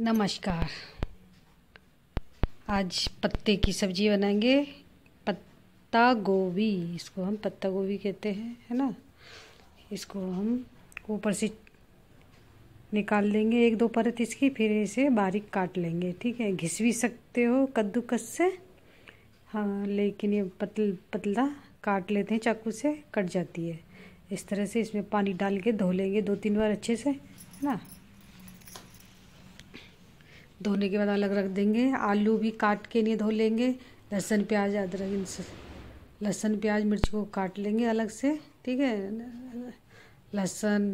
नमस्कार आज पत्ते की सब्जी बनाएंगे पत्ता गोभी इसको हम पत्ता गोभी कहते हैं है ना इसको हम ऊपर से निकाल लेंगे एक दो परत इसकी फिर इसे बारीक काट लेंगे ठीक है घिस भी सकते हो कद्दूकस से हाँ लेकिन ये पतल पतला काट लेते हैं चाकू से कट जाती है इस तरह से इसमें पानी डाल के धो लेंगे दो तीन बार अच्छे से है ना धोने के बाद अलग रख देंगे आलू भी काट के नहीं धो लेंगे लहसुन प्याज अदरक इन लहसुन प्याज मिर्च को काट लेंगे अलग से ठीक है लहसुन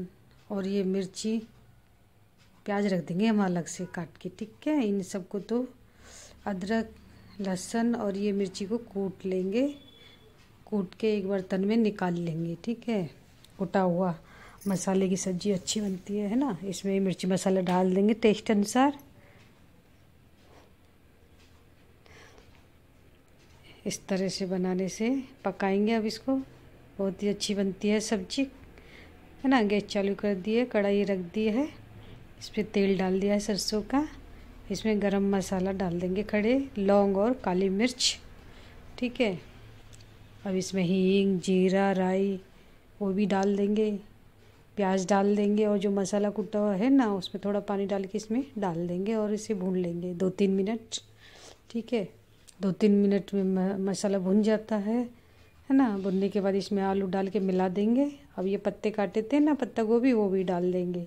और ये मिर्ची प्याज रख देंगे हम अलग से काट के ठीक है इन सबको तो अदरक लहसुन और ये मिर्ची को कूट लेंगे कूट के एक बर्तन में निकाल लेंगे ठीक है कूटा हुआ मसाले की सब्ज़ी अच्छी बनती है है ना इसमें मिर्ची मसाला डाल देंगे टेस्ट अनुसार इस तरह से बनाने से पकाएंगे अब इसको बहुत ही अच्छी बनती है सब्जी है ना गैस चालू कर दिए कढ़ाई रख दी है इस पर तेल डाल दिया है सरसों का इसमें गरम मसाला डाल देंगे खड़े लौंग और काली मिर्च ठीक है अब इसमें हींग जीरा राई वो भी डाल देंगे प्याज डाल देंगे और जो मसाला कुटा हुआ है ना उसमें थोड़ा पानी डाल के इसमें डाल देंगे और इसे भून लेंगे दो तीन मिनट ठीक है दो तीन मिनट में मसाला भुन जाता है है ना भुनने के बाद इसमें आलू डाल के मिला देंगे अब ये पत्ते काटे थे ना पत्ता गोभी वो भी डाल देंगे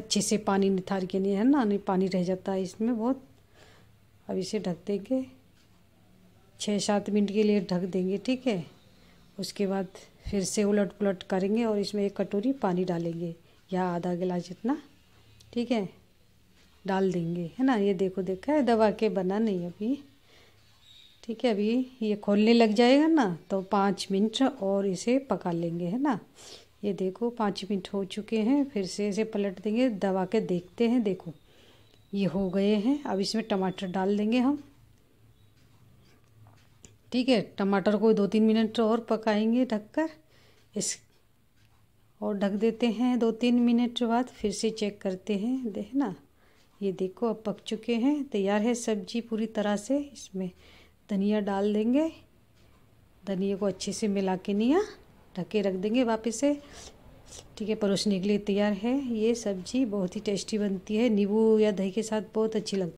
अच्छे से पानी निथार के नहीं है ना नहीं पानी रह जाता है इसमें बहुत अब इसे ढक देंगे छः सात मिनट के लिए ढक देंगे ठीक है उसके बाद फिर से उलट पुलट करेंगे और इसमें एक कटोरी पानी डालेंगे या आधा गिलास जितना ठीक है डाल देंगे है ना ये देखो देखा है दबा के बना नहीं अभी ठीक है अभी ये खोलने लग जाएगा ना तो पाँच मिनट और इसे पका लेंगे है ना ये देखो पाँच मिनट हो चुके हैं फिर से इसे पलट देंगे दबा के देखते हैं देखो ये हो गए हैं अब इसमें टमाटर डाल देंगे हम ठीक है टमाटर को दो तीन मिनट और पकाएंगे ढककर इस और ढक देते हैं दो तीन मिनट बाद फिर से चेक करते हैं देख ना ये देखो अब पक चुके हैं तैयार है सब्जी पूरी तरह से इसमें धनिया डाल देंगे धनिया को अच्छे से मिला के निया ढके रख देंगे वापस से ठीक है परोसने के लिए तैयार है ये सब्जी बहुत ही टेस्टी बनती है नींबू या दही के साथ बहुत अच्छी लगती है